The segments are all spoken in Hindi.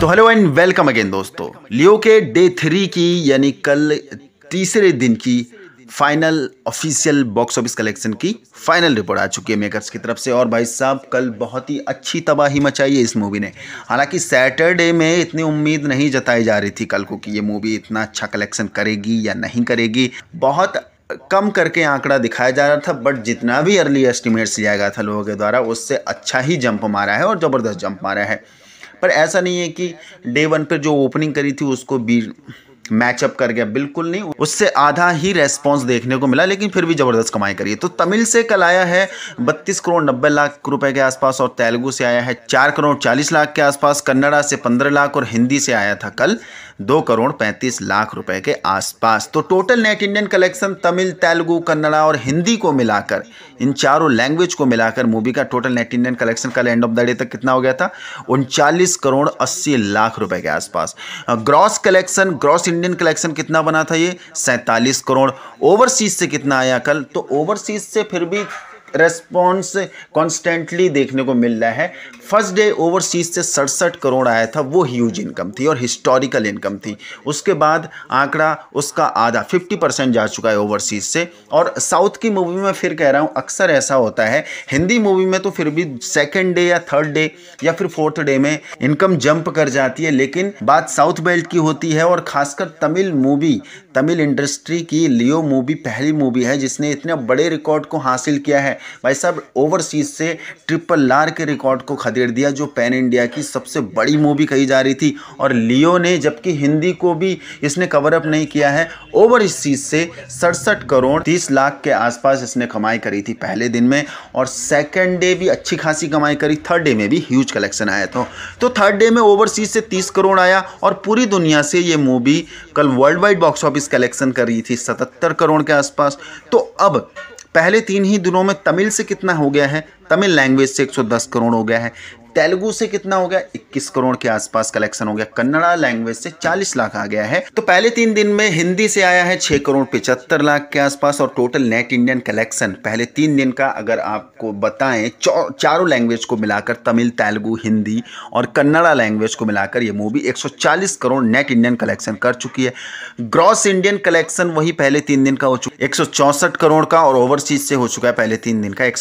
तो हेलो एंड वेलकम अगेन दोस्तों लियो के डे थ्री की यानी कल तीसरे दिन की final official box office collection की फाइनल रिपोर्ट आ चुकी है मेकर्स की तरफ से और भाई साहब कल बहुत ही अच्छी तबाही मचाई है इस मूवी ने हालांकि सैटरडे में इतनी उम्मीद नहीं जताई जा रही थी कल को कि ये मूवी इतना अच्छा कलेक्शन करेगी या नहीं करेगी बहुत कम करके आंकड़ा दिखाया जा रहा था बट जितना भी अर्ली एस्टिमेट्स लिया गया था लोगों के द्वारा उससे अच्छा ही जंप मारा है और ज़बरदस्त जंप मारा है पर ऐसा नहीं है कि डे वन पर जो ओपनिंग करी थी उसको बी मैचअप कर गया बिल्कुल नहीं उससे आधा ही रेस्पॉन्स देखने को मिला लेकिन फिर भी ज़बरदस्त कमाई करी है तो तमिल से कल आया है 32 करोड़ 90 लाख रुपए के आसपास और तेलुगु से आया है 4 करोड़ 40 लाख के आसपास कन्नड़ा से 15 लाख और हिंदी से आया था कल दो करोड़ पैंतीस लाख रुपए के आसपास तो total net Indian collection Tamil Telugu Kannada और हिंदी को मिलाकर इन चारों लैंग्वेज को मिलाकर मूवी का टोटल नेट इंडियन कलेक्शन कल एंड ऑफ द डे तक कितना हो गया था उनचालीस करोड़ अस्सी लाख रुपए के आसपास gross collection gross Indian collection कितना बना था ये सैंतालीस करोड़ ओवरसीज से कितना आया कल तो ओवरसीज से फिर भी रेस्पॉन्स कॉन्स्टेंटली देखने को मिल रहा है फर्स्ट डे ओवरसीज से सड़सठ करोड़ आया था वो ह्यूज इनकम थी और हिस्टोरिकल इनकम थी उसके बाद आंकड़ा उसका आधा 50 परसेंट जा चुका है ओवरसीज से और साउथ की मूवी में फिर कह रहा हूँ अक्सर ऐसा होता है हिंदी मूवी में तो फिर भी सेकेंड डे या थर्ड डे या फिर फोर्थ डे में इनकम जंप कर जाती है लेकिन बात साउथ बेल्ट की होती है और खासकर तमिल मूवी तमिल इंडस्ट्री की लियो मूवी पहली मूवी है जिसने इतने बड़े रिकॉर्ड को हासिल किया है भाई साहब ओवरसीज से ट्रिपल लार के रिकॉर्ड को खदेड़ दिया जो पैन इंडिया की सबसे बड़ी मूवी कही जा रही थी और लियो ने जबकि हिंदी को भी इसने कवर अप नहीं किया है ओवरसीज से सड़सठ करोड़ तीस लाख के आसपास इसने कमाई करी थी पहले दिन में और सेकेंड डे भी अच्छी खासी कमाई करी थर्ड डे में भी ह्यूज कलेक्शन आया था तो थर्ड डे में ओवरसीज से तीस करोड़ आया और पूरी दुनिया से ये मूवी कल world wide box office collection कर रही थी सतहत्तर करोड़ के आसपास तो अब पहले तीन ही दिनों में तमिल से कितना हो गया है तमिल लैंग्वेज से 110 करोड़ हो गया है तेलुगु से कितना हो गया 21 करोड़ के आसपास कलेक्शन हो गया कन्नड़ा लैंग्वेज से 40 लाख आ गया है तो पहले तीन दिन में हिंदी से आया है 6 करोड़ पिचहत्तर लाख के आसपास और टोटल नेट इंडियन कलेक्शन पहले तीन दिन का अगर आपको बताएं चारों लैंग्वेज को मिलाकर तमिल तेलुगु हिंदी और कन्नड़ा लैंग्वेज को मिलाकर यह मूवी एक करोड़ नेट इंडियन कलेक्शन कर चुकी है ग्रॉस इंडियन कलेक्शन वही पहले तीन दिन का हो चुका एक करोड़ का और ओवरसीज से हो चुका है पहले तीन दिन का एक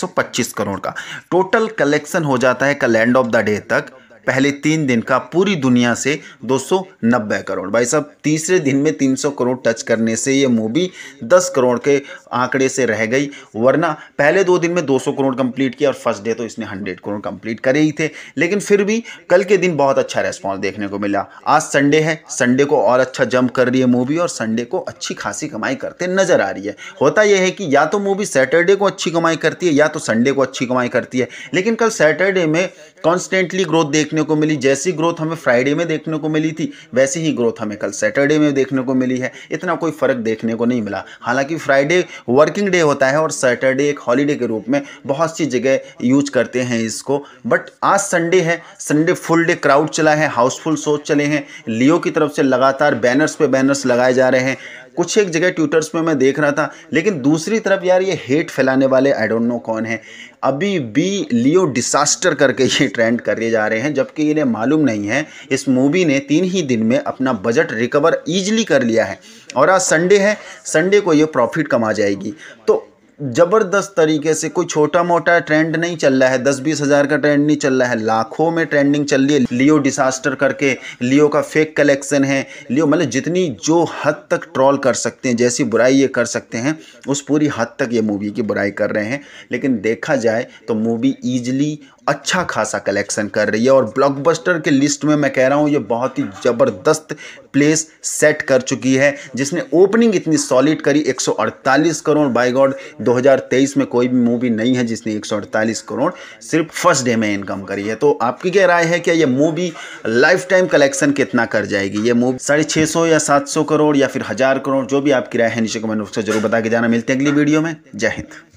करोड़ का टोटल कलेक्शन हो जाता है कलैंड of the day tak पहले तीन दिन का पूरी दुनिया से 290 करोड़ भाई साहब तीसरे दिन में 300 करोड़ टच करने से ये मूवी 10 करोड़ के आंकड़े से रह गई वरना पहले दो दिन में 200 करोड़ कंप्लीट किया और फर्स्ट डे तो इसने 100 करोड़ कंप्लीट करे ही थे लेकिन फिर भी कल के दिन बहुत अच्छा रेस्पॉन्स देखने को मिला आज संडे है संडे को और अच्छा जंप कर रही है मूवी और संडे को अच्छी खासी कमाई करते नजर आ रही है होता यह है कि या तो मूवी सैटरडे को अच्छी कमाई करती है या तो संडे को अच्छी कमाई करती है लेकिन कल सैटरडे में कॉन्स्टेंटली ग्रोथ देख देखने को मिली जैसी ग्रोथ हमें फ्राइडे में देखने को मिली थी वैसी ही ग्रोथ हमें कल सैटरडे में देखने को मिली है इतना कोई फ़र्क देखने को नहीं मिला हालांकि फ्राइडे वर्किंग डे होता है और सैटरडे एक हॉलीडे के रूप में बहुत सी जगह यूज करते हैं इसको बट आज संडे है संडे फुल डे क्राउड चला है हाउसफुल सोच चले हैं लियो की तरफ से लगातार बैनर्स पे बैनर्स लगाए जा रहे हैं कुछ एक जगह ट्विटर्स में मैं देख रहा था लेकिन दूसरी तरफ यार ये हेट फैलाने वाले आई डोंट नो कौन है अभी भी लियो डिसास्टर करके ये ट्रेंड करे जा रहे हैं जबकि इन्हें मालूम नहीं है इस मूवी ने तीन ही दिन में अपना बजट रिकवर ईजिली कर लिया है और आज संडे है संडे को ये प्रॉफिट कमा जाएगी तो ज़बरदस्त तरीके से कोई छोटा मोटा ट्रेंड नहीं चल रहा है दस बीस हज़ार का ट्रेंड नहीं चल रहा है लाखों में ट्रेंडिंग चल रही है लियो डिसास्टर करके लियो का फेक कलेक्शन है लियो मतलब जितनी जो हद तक ट्रॉल कर सकते हैं जैसी बुराई ये कर सकते हैं उस पूरी हद तक ये मूवी की बुराई कर रहे हैं लेकिन देखा जाए तो मूवी ईजली अच्छा खासा कलेक्शन कर रही है और ब्लॉकबस्टर के लिस्ट में मैं कह रहा हूँ ये बहुत ही ज़बरदस्त प्लेस सेट कर चुकी है जिसने ओपनिंग इतनी सॉलिड करी 148 करोड़ बाय गॉड 2023 में कोई भी मूवी नहीं है जिसने 148 करोड़ सिर्फ फर्स्ट डे में इनकम करी है तो आपकी क्या राय है क्या ये मूवी लाइफ टाइम कलेक्शन कितना कर जाएगी ये मूवी साढ़े छः सौ या सात सौ करोड़ या फिर हज़ार करोड़ जो भी आपकी राय है नीचे को मैंने उससे जरूर बता के जाना मिलते हैं अगली वीडियो में जय हिंद